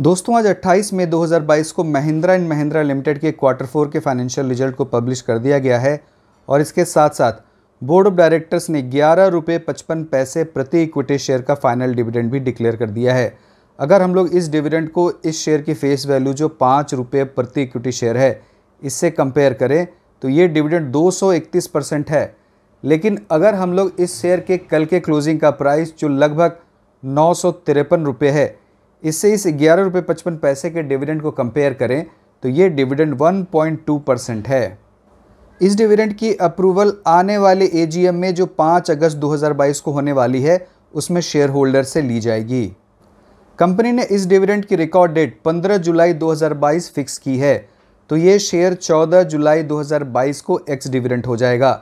दोस्तों आज 28 मई 2022 को महिंद्रा एंड महिंद्रा लिमिटेड के क्वार्टर फोर के फाइनेंशियल रिजल्ट को पब्लिश कर दिया गया है और इसके साथ साथ बोर्ड ऑफ डायरेक्टर्स ने ग्यारह रुपये पचपन पैसे प्रति इक्विटी शेयर का फाइनल डिविडेंड भी डिक्लेयर कर दिया है अगर हम लोग इस डिविडेंड को इस शेयर की फेस वैल्यू जो पाँच रुपये प्रति इक्विटी शेयर है इससे कंपेयर करें तो ये डिविडेंड 231 परसेंट है लेकिन अगर हम लोग इस शेयर के कल के क्लोजिंग का प्राइस जो लगभग नौ सौ है इससे इस ग्यारह रुपये पचपन पैसे के डिविडेंड को कंपेयर करें तो ये डिविडेंड 1.2 परसेंट है इस डिविडेंड की अप्रूवल आने वाले एजीएम में जो 5 अगस्त 2022 को होने वाली है उसमें शेयर होल्डर से ली जाएगी कंपनी ने इस डिविडेंड की रिकॉर्ड डेट 15 जुलाई 2022 फिक्स की है तो ये शेयर 14 जुलाई 2022 को एक्स डिविडेंड हो जाएगा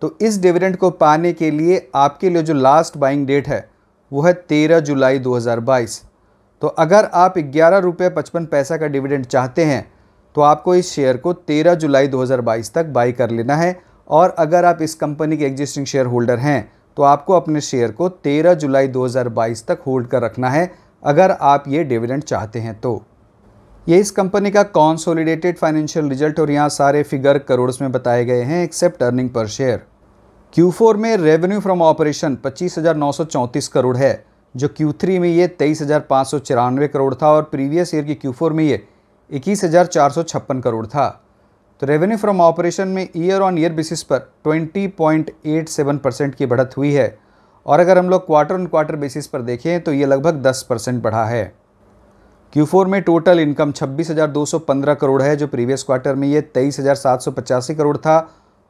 तो इस डिविडेंड को पाने के लिए आपके लिए जो लास्ट बाइंग डेट है वो है 13 जुलाई 2022 तो अगर आप ग्यारह रुपये पचपन पैसा का डिविडेंड चाहते हैं तो आपको इस शेयर को 13 जुलाई 2022 तक बाई कर लेना है और अगर आप इस कंपनी के एग्जिस्टिंग शेयर होल्डर हैं तो आपको अपने शेयर को 13 जुलाई 2022 तक होल्ड कर रखना है अगर आप ये डिविडेंड चाहते हैं तो ये इस कंपनी का कॉन्सोलिडेटेड फाइनेंशियल रिजल्ट और यहाँ सारे फिगर करोड़ में बताए गए हैं except earning per share Q में रेवेन्यू फ्रॉम ऑपरेशन पच्चीस करोड़ है जो Q3 में ये तेईस करोड़ था और प्रीवियस ईयर की Q4 में ये इक्कीस करोड़ था तो रेवेन्यू फ्रॉम ऑपरेशन में ईयर ऑन ईयर बेसिस पर 20.87 परसेंट की बढ़त हुई है और अगर हम लोग क्वार्टर ऑन क्वार्टर बेसिस पर देखें तो ये लगभग 10 परसेंट बढ़ा है Q4 में टोटल इनकम 26,215 करोड़ है जो प्रीवियस क्वार्टर में ये तेईस करोड़ था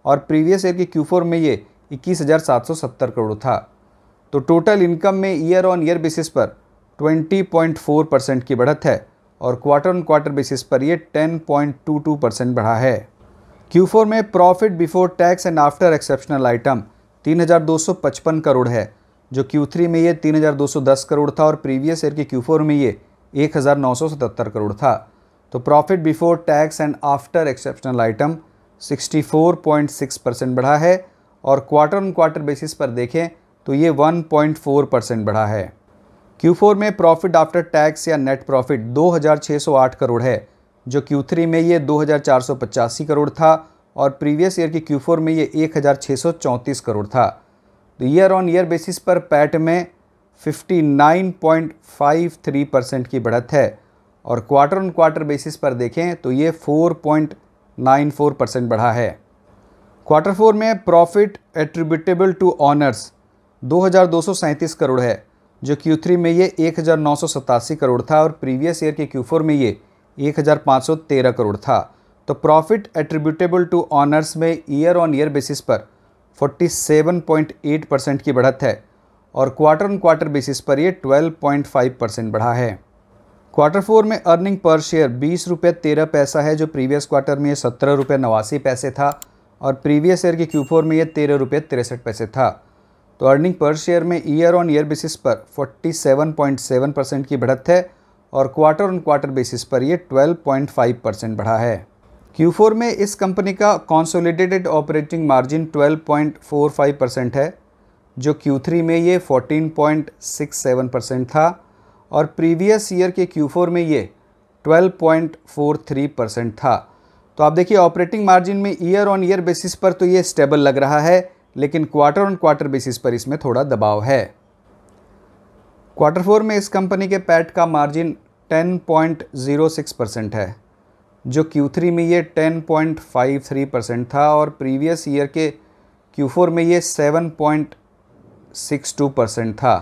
और प्रीवियस ईयर की फोर में ये इक्कीस करोड़ था तो टोटल इनकम में ईयर ऑन ईयर बेसिस पर 20.4 परसेंट की बढ़त है और क्वार्टर ऑन क्वार्टर बेसिस पर ये 10.22 परसेंट बढ़ा है Q4 में profit before tax and after exceptional item 3,255 crore है जो Q3 में ये 3,210 करोड़ था और प्रीवियस ईयर के Q4 में ये 1,977 करोड़ था तो profit before tax and after exceptional item 64.6 percent बढ़ा है और क्वार्टर ऑन क्वार्टर बेसिस पर देखें तो ये 1.4 परसेंट बढ़ा है Q4 में प्रॉफिट आफ्टर टैक्स या नेट प्रॉफिट 2608 करोड़ है जो Q3 में ये दो करोड़ था और प्रीवियस ईयर के Q4 में ये एक करोड़ था तो ईयर ऑन ईयर बेसिस पर पैट में 59.53 परसेंट की बढ़त है और क्वार्टर ऑन क्वार्टर बेसिस पर देखें तो ये 4.94 परसेंट बढ़ा है क्वार्टर फोर में प्रॉफिट एट्रीब्यूटेबल टू ऑनर्स दो करोड़ है जो Q3 में ये एक करोड़ था और प्रीवियस ईयर के Q4 में ये 1513 करोड़ था तो प्रॉफिट एट्रीब्यूटेबल टू ऑनर्स में ईयर ऑन ईयर बेसिस पर 47.8 परसेंट की बढ़त है और क्वार्टर ऑन क्वार्टर बेसिस पर ये 12.5 परसेंट बढ़ा है क्वार्टर फोर में अर्निंग पर शेयर बीस रुपये तेरह पैसा है जो प्रीवियस क्वार्टर में ये सत्रह रुपये नवासी पैसे था और प्रीवियस ईयर के फोर में ये तेरह रुपये तिरसठ पैसे था तो अर्निंग पर शेयर में ईयर ऑन ईयर बेसिस पर 47.7 परसेंट की बढ़त है और क्वार्टर ऑन क्वार्टर बेसिस पर ये 12.5 परसेंट बढ़ा है Q4 में इस कंपनी का कॉन्सोलिडेटेड ऑपरेटिंग मार्जिन 12.45 परसेंट है जो Q3 में ये 14.67 परसेंट था और प्रीवियस ईयर के Q4 में ये 12.43 परसेंट था तो आप देखिए ऑपरेटिंग मार्जिन में ईयर ऑन ईयर बेसिस पर तो ये स्टेबल लग रहा है लेकिन क्वार्टर ऑन क्वार्टर बेसिस पर इसमें थोड़ा दबाव है क्वार्टर फोर में इस कंपनी के पैट का मार्जिन 10.06 परसेंट है जो Q3 में ये 10.53 परसेंट था और प्रीवियस ईयर के Q4 में ये 7.62 परसेंट था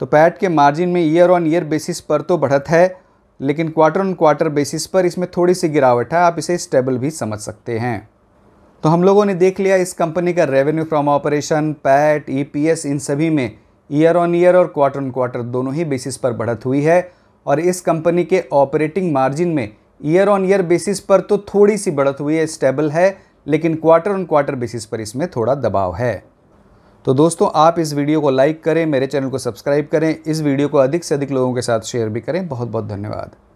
तो पैट के मार्जिन में ईयर ऑन ईयर बेसिस पर तो बढ़त है लेकिन क्वार्टर ऑन क्वार्टर बेसिस पर इसमें थोड़ी सी गिरावट है आप इसे स्टेबल भी समझ सकते हैं तो हम लोगों ने देख लिया इस कंपनी का रेवेन्यू फ्रॉम ऑपरेशन पैट ई इन सभी में ईयर ऑन ईयर और क्वार्टर ऑन क्वार्टर दोनों ही बेसिस पर बढ़त हुई है और इस कंपनी के ऑपरेटिंग मार्जिन में ईयर ऑन ईयर बेसिस पर तो थोड़ी सी बढ़त हुई है स्टेबल है लेकिन क्वार्टर ऑन क्वार्टर बेसिस पर इसमें थोड़ा दबाव है तो दोस्तों आप इस वीडियो को लाइक करें मेरे चैनल को सब्सक्राइब करें इस वीडियो को अधिक से अधिक लोगों के साथ शेयर भी करें बहुत बहुत धन्यवाद